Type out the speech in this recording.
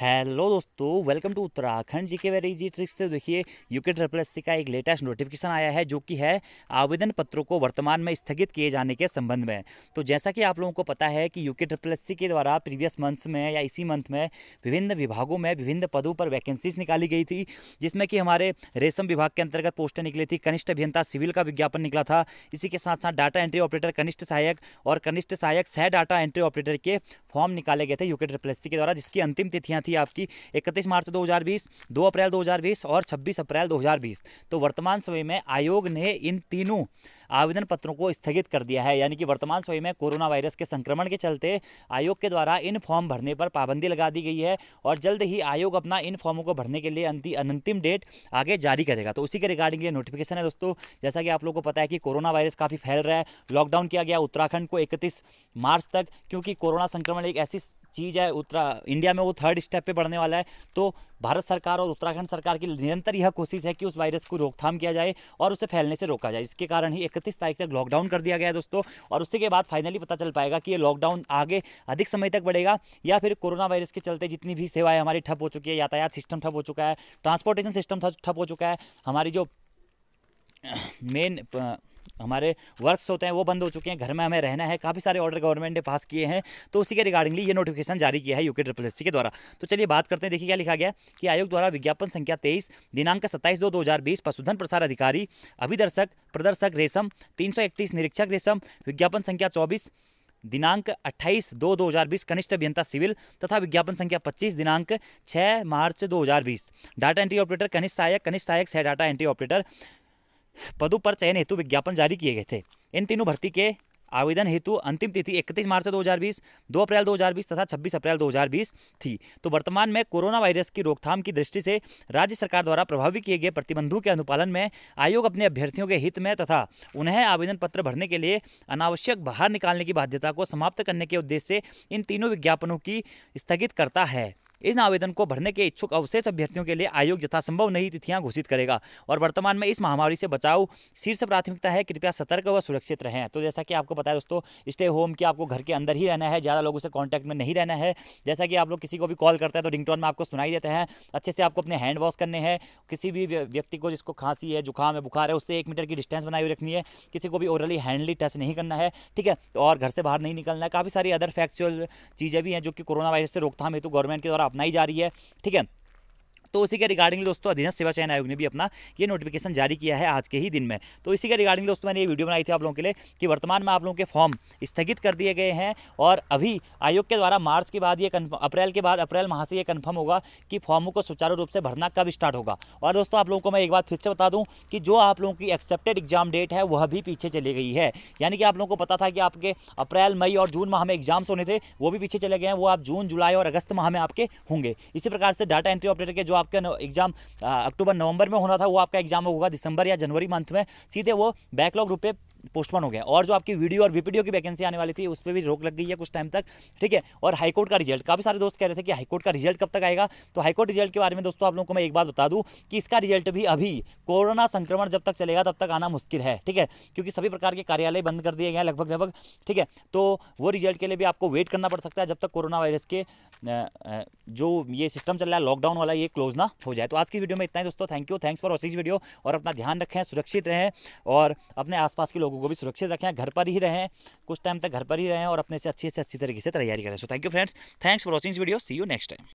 hello दोस्तों welcome to Uttarakhand जी के very easy tricks से देखिए यूके ट्रिपल एस का एक लेटेस्ट नोटिफिकेशन आया है जो कि है आवेदन पत्रों को वर्तमान में स्थगित किए जाने के संबंध में तो जैसा कि आप लोगों को पता है कि यूके ट्रिपल एस के द्वारा प्रीवियस मंथ्स में या इसी मंथ में विभिन्न विभागों में विभिन्न पदों पर वैकेंसीज निकाली गई थी जिसमें कि हमारे रेशम विभाग के अंतर्गत पोस्टें निकली थी कनिष्ठ अभियंता सिविल का विज्ञापन निकला था इसी के साथ साथ डाटा एंट्री ऑपरेटर कनिष्ठ सहायक और कनिष्ठ सहायक सह डाटा एंट्री ऑपरेटर के फॉर्म निकाले गए थे यूके ट्रिपल के द्वारा जिसकी अंतिम तिथियाँ थी आपकी इकतीस मार्च 2020, 2 अप्रैल 2020 और 26 अप्रैल 2020 तो वर्तमान समय में आयोग ने इन तीनों आवेदन पत्रों को स्थगित कर दिया है यानी कि वर्तमान समय में कोरोना वायरस के संक्रमण के चलते आयोग के द्वारा इन फॉर्म भरने पर पाबंदी लगा दी गई है और जल्द ही आयोग अपना इन फॉर्मों को भरने के लिए अंतिम डेट आगे जारी करेगा तो उसी के रिगार्डिंग ये नोटिफिकेशन है दोस्तों जैसा कि आप लोगों को पता है कि कोरोना वायरस काफ़ी फैल रहा है लॉकडाउन किया गया उत्तराखंड को इकतीस मार्च तक क्योंकि कोरोना संक्रमण एक ऐसी चीज़ है उत्तरा इंडिया में वो थर्ड स्टेप पे बढ़ने वाला है तो भारत सरकार और उत्तराखंड सरकार की निरंतर यह कोशिश है कि उस वायरस को रोकथाम किया जाए और उसे फैलने से रोका जाए इसके कारण ही इकतीस तारीख तक लॉकडाउन कर दिया गया दोस्तों और उसके के बाद फाइनली पता चल पाएगा कि ये लॉकडाउन आगे अधिक समय तक बढ़ेगा या फिर कोरोना वायरस के चलते जितनी भी सेवाएँ हमारी ठप हो चुकी है यातायात सिस्टम ठप हो चुका है ट्रांसपोर्टेशन सिस्टम ठप हो चुका है हमारी जो मेन हमारे वर्क्स होते हैं वो बंद हो चुके हैं घर में हमें रहना है काफ़ी सारे ऑर्डर गवर्नमेंट ने पास किए हैं तो उसी के रिगार्डिंगली ये नोटिफिकेशन जारी किया है यूके ट्रिपल एस के द्वारा तो चलिए बात करते हैं देखिए क्या लिखा गया कि आयोग द्वारा विज्ञापन संख्या तेईस दिनांक सत्ताईस दो दो हज़ार बीस पशुधन प्रसार अधिकारी अभिदर्शक प्रदर्शक रेशम तीन सौ इकतीस निरीक्षक रेशम विज्ञापन संख्या चौबीस दिनांक 28 दो 2020 कनिष्ठ अभियंता सिविल तथा विज्ञापन संख्या 25 दिनांक 6 मार्च 2020 डाटा एंट्री ऑपरेटर कनिष्ठ सहायक कनिष्ठ सहायक सह डाटा एंट्री ऑपरेटर पदों पर चयन हेतु विज्ञापन जारी किए गए थे इन तीनों भर्ती के आवेदन हेतु अंतिम तिथि 31 मार्च 2020, 2 अप्रैल 2020 तथा 26 अप्रैल 2020 थी तो वर्तमान में कोरोना वायरस की रोकथाम की दृष्टि से राज्य सरकार द्वारा प्रभावी किए गए प्रतिबंधों के अनुपालन में आयोग अपने अभ्यर्थियों के हित में तथा उन्हें आवेदन पत्र भरने के लिए अनावश्यक बाहर निकालने की बाध्यता को समाप्त करने के उद्देश्य से इन तीनों विज्ञापनों की स्थगित करता है इन आवेदन को भरने के इच्छुक अवशेष अभ्यर्थियों के लिए आयोग यथासंभव नई तिथियां घोषित करेगा और वर्तमान में इस महामारी से बचाव शीर्ष प्राथमिकता है कृपया सतर्क व सुरक्षित रहें तो जैसा कि आपको बताया दोस्तों स्टे होम कि आपको घर के अंदर ही रहना है ज़्यादा लोगों से कॉन्टैक्ट में नहीं रहना है जैसा कि आप लोग किसी को भी कॉल करते हैं तो रिंगटोन में आपको सुनाई देते हैं अच्छे से आपको अपने हैंड वॉश करने हैं किसी भी व्यक्ति को जिसको खांसी है जुकाम है बुखार है उससे एक मीटर की डिस्टेंस बनाई हुई रखनी है किसी को भी ओरली हैंडली टच नहीं करना है ठीक है तो और घर से बाहर नहीं निकलना है काफ़ी सारी अदर फैक्चुअल चीज़ें भी हैं जो कि कोरोना वायरस से रोकथाम हेतु गवर्नमेंट के द्वारा अपनाई जा रही है ठीक है तो उसी के रिगार्डिंग दोस्तों अधीन सेवा चयन आयोग ने भी अपना ये नोटिफिकेशन जारी किया है आज के ही दिन में तो इसी के रिगार्डिंग दोस्तों मैंने ये वीडियो बनाई थी आप लोगों के लिए कि वर्तमान में आप लोगों के फॉर्म स्थगित कर दिए गए हैं और अभी आयोग के द्वारा मार्च के बाद ये अप्रैल के बाद अप्रैल माह से ये कन्फर्म होगा कि फॉर्मों को सुचारू रूप से भरना कब स्टार्ट होगा और दोस्तों आप लोगों को मैं एक बात फिर से बता दूँ कि जो आप लोगों की एक्सेप्टेड एग्जाम डेट है वह भी पीछे चली गई है यानी कि आप लोगों को पता था कि आपके अप्रैल मई और जून माह में एग्जाम्स होने थे वो भी पीछे चले गए हैं वो आप जून जुलाई और अगस्त माह में आपके होंगे इसी प्रकार से डाटा एंट्री ऑपरेटर के जो आपका एग्जाम अक्टूबर नवंबर में होना था वो आपका एग्जाम होगा दिसंबर या जनवरी मंथ में सीधे वो बैकलॉग रुपये पोस्टपोन हो गया और जो आपकी वीडियो और वीपीडियो की वैकेंसी आने वाली थी उस पर भी रोक लग गई है कुछ टाइम तक ठीक है और हाईकोर्ट का रिजल्ट काफ़ी सारे दोस्त कह रहे थे कि हाईकोर्ट का रिजल्ट कब तक आएगा तो हाईकोर्ट रिजल्ट के बारे में दोस्तों आप लोगों को मैं एक बात बता दूँ कि इसका रिजल्ट भी अभी कोरोना संक्रमण जब तक चलेगा तब तक आना मुश्किल है ठीक है क्योंकि सभी प्रकार के कार्यालय बंद कर दिए गए हैं लगभग लगभग ठीक है तो वो रिजल्ट के लिए भी आपको वेट करना पड़ सकता है जब तक कोरोना वायरस के जो ये सिस्टम चल रहा है लॉकडाउन वाला ये क्लोज ना हो जाए तो आज की वीडियो में इतना ही दोस्तों thank you thanks for watching video और अपना ध्यान रखें सुरक्षित रहें और अपने आसपास के लोगों वो भी सुरक्षित रखें घर पर ही रहें कुछ टाइम तक घर पर ही रहें और अपने से अच्छी से अच्छी तरीके से तैयारी करें so thank you friends thanks for watching video see you next time